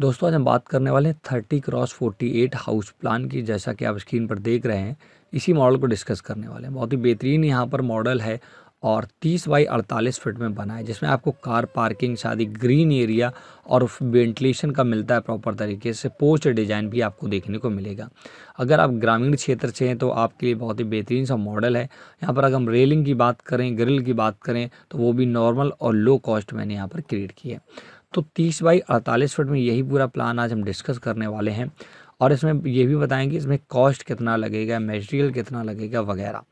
दोस्तों आज हम बात करने वाले हैं thirty cross forty eight house plan की जैसा कि आप स्क्रीन पर देख रहे हैं इसी मॉडल को डिस्कस करने वाले हैं बहुत ही बेहतरीन यहाँ पर मॉडल है और 30 बाई 48 फीट में बना है जिसमें आपको कार पार्किंग शादी ग्रीन एरिया और वेंटिलेशन का मिलता है प्रॉपर तरीके से पोस्ट डिज़ाइन भी आपको देखने को मिलेगा अगर आप ग्रामीण क्षेत्र से हैं तो आपके लिए बहुत ही बेहतरीन सा मॉडल है यहाँ पर अगर हम रेलिंग की बात करें ग्रिल की बात करें तो वो भी नॉर्मल और लो कॉस्ट मैंने यहाँ पर क्रिएट की है तो तीस बाई अड़तालीस फुट में यही पूरा प्लान आज हम डिस्कस करने वाले हैं और इसमें ये भी बताएंगे इसमें कॉस्ट कितना लगेगा मेटेरियल कितना लगेगा वगैरह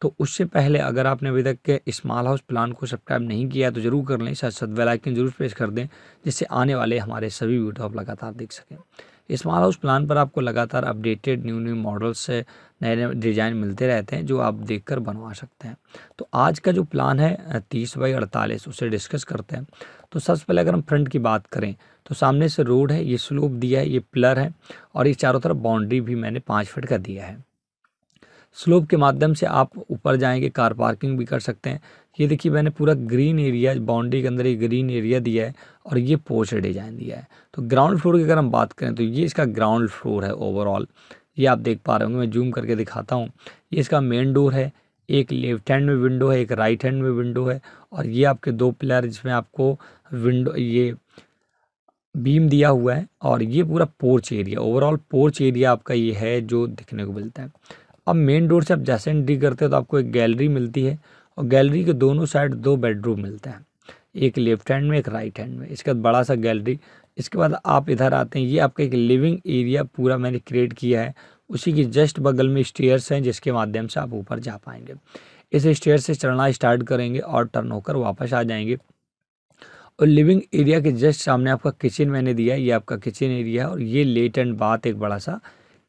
तो उससे पहले अगर आपने अभी तक के स्मॉल हाउस प्लान को सब्सक्राइब नहीं किया है तो ज़रूर कर लें साथ साथ बेलाइकन जरूर प्रेस कर दें जिससे आने वाले हमारे सभी वीडियो आप लगातार देख सकें स्मॉल हाउस प्लान पर आपको लगातार अपडेटेड न्यू न्यू मॉडल्स से नए नए डिज़ाइन मिलते रहते हैं जो आप देखकर बनवा सकते हैं तो आज का जो प्लान है तीस बाई अड़तालीस उसे डिस्कस करते हैं तो सबसे पहले अगर हम फ्रंट की बात करें तो सामने से रोड है ये स्लोप दिया है ये प्लर है और ये चारों तरफ बाउंड्री भी मैंने पाँच फिट का दिया है स्लोप के माध्यम से आप ऊपर जाएंगे कार पार्किंग भी कर सकते हैं ये देखिए मैंने पूरा ग्रीन एरिया बाउंड्री के अंदर ये ग्रीन एरिया दिया है और ये पोर्च डिजाइन दिया है तो ग्राउंड फ्लोर की अगर हम बात करें तो ये इसका ग्राउंड फ्लोर है ओवरऑल ये आप देख पा रहे होंगे मैं जूम करके दिखाता हूँ ये इसका मेन डोर है एक लेफ्ट हैंड में विंडो है एक राइट हैंड में विंडो है और ये आपके दो प्लेयर जिसमें आपको विंडो ये बीम दिया हुआ है और ये पूरा porch area overall porch area आपका ये है जो दिखने को मिलता है अब मेन डोर से आप जैसे एंट्री करते हो तो आपको एक गैलरी मिलती है और गैलरी के दोनों साइड दो बेडरूम मिलते हैं एक लेफ्ट हैंड में एक राइट हैंड में इसके बाद बड़ा सा गैलरी इसके बाद आप इधर आते हैं ये आपका एक लिविंग एरिया पूरा मैंने क्रिएट किया है उसी के जस्ट बगल में स्टेयर्स हैं जिसके माध्यम से आप ऊपर जा पाएंगे इस स्टेयर से चढ़ना स्टार्ट करेंगे और टर्न होकर वापस आ जाएंगे और लिविंग एरिया के जस्ट सामने आपका किचन मैंने दिया है ये आपका किचन एरिया है और ये लेट एंड बात एक बड़ा सा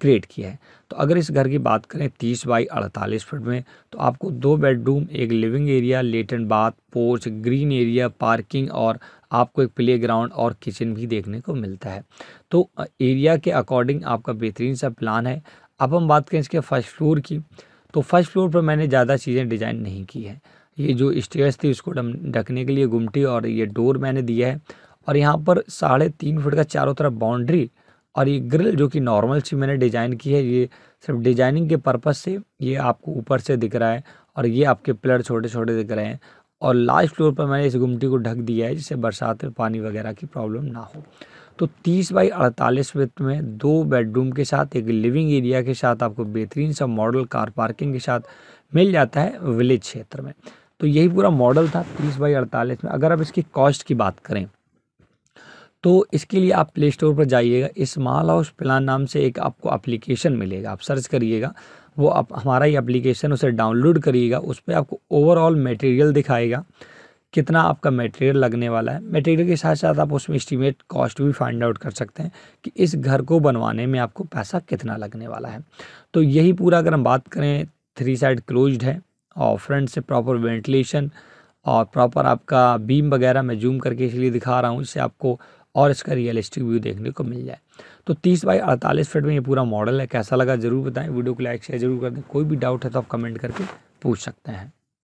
क्रिएट किया है तो अगर इस घर की बात करें तीस बाई अड़तालीस फुट में तो आपको दो बेडरूम एक लिविंग एरिया लेटन bath porch green area parking और आपको एक प्ले ग्राउंड और किचन भी देखने को मिलता है तो एरिया के अकॉर्डिंग आपका बेहतरीन सा प्लान है अब हम बात करें इसके फर्स्ट फ्लोर की तो फर्स्ट फ्लोर पर मैंने ज़्यादा चीज़ें डिज़ाइन नहीं की है ये जो स्टेयर्स थी उसको ढकने के लिए गुमटी और ये डोर मैंने दिया है और यहाँ पर साढ़े तीन फुट का चारों तरफ बाउंड्री और ये ग्रिल जो कि नॉर्मल सी मैंने डिज़ाइन की है ये सिर्फ डिजाइनिंग के पर्पज़ से ये आपको ऊपर से दिख रहा है और ये आपके पिलर छोटे छोटे दिख रहे हैं और लास्ट फ्लोर पर मैंने इस गुमटी को ढक दिया है जिससे बरसात में पानी वगैरह की प्रॉब्लम ना हो तो 30 बाई 48 वित्त में दो बेडरूम के साथ एक लिविंग एरिया के साथ आपको बेहतरीन सा मॉडल कार पार्किंग के साथ मिल जाता है विलेज क्षेत्र में तो यही पूरा मॉडल था 30 बाई 48 में अगर आप इसकी कॉस्ट की बात करें तो इसके लिए आप प्ले स्टोर पर जाइएगा माल हाउस प्लान नाम से एक आपको एप्लीकेशन मिलेगा आप सर्च करिएगा वो आप हमारा ही एप्लीकेशन उसे डाउनलोड करिएगा उस पर आपको ओवरऑल मटेरियल दिखाएगा कितना आपका मटेरियल लगने वाला है मटेरियल के साथ साथ आप उसमें इस्टीमेट कॉस्ट भी फाइंड आउट कर सकते हैं कि इस घर को बनवाने में आपको पैसा कितना लगने वाला है तो यही पूरा अगर हम बात करें थ्री साइड क्लोज्ड है और फ्रंट से प्रॉपर वेंटिलेशन और प्रॉपर आपका बीम वगैरह मैं जूम करके इसलिए दिखा रहा हूँ इससे आपको और इसका रियलिस्टिक व्यू देखने को मिल जाए तो तीस बाई अड़तालीस फिट में ये पूरा मॉडल है कैसा लगा ज़रूर बताएं वीडियो को लाइक शेयर जरूर कर दें कोई भी डाउट है तो आप कमेंट करके पूछ सकते हैं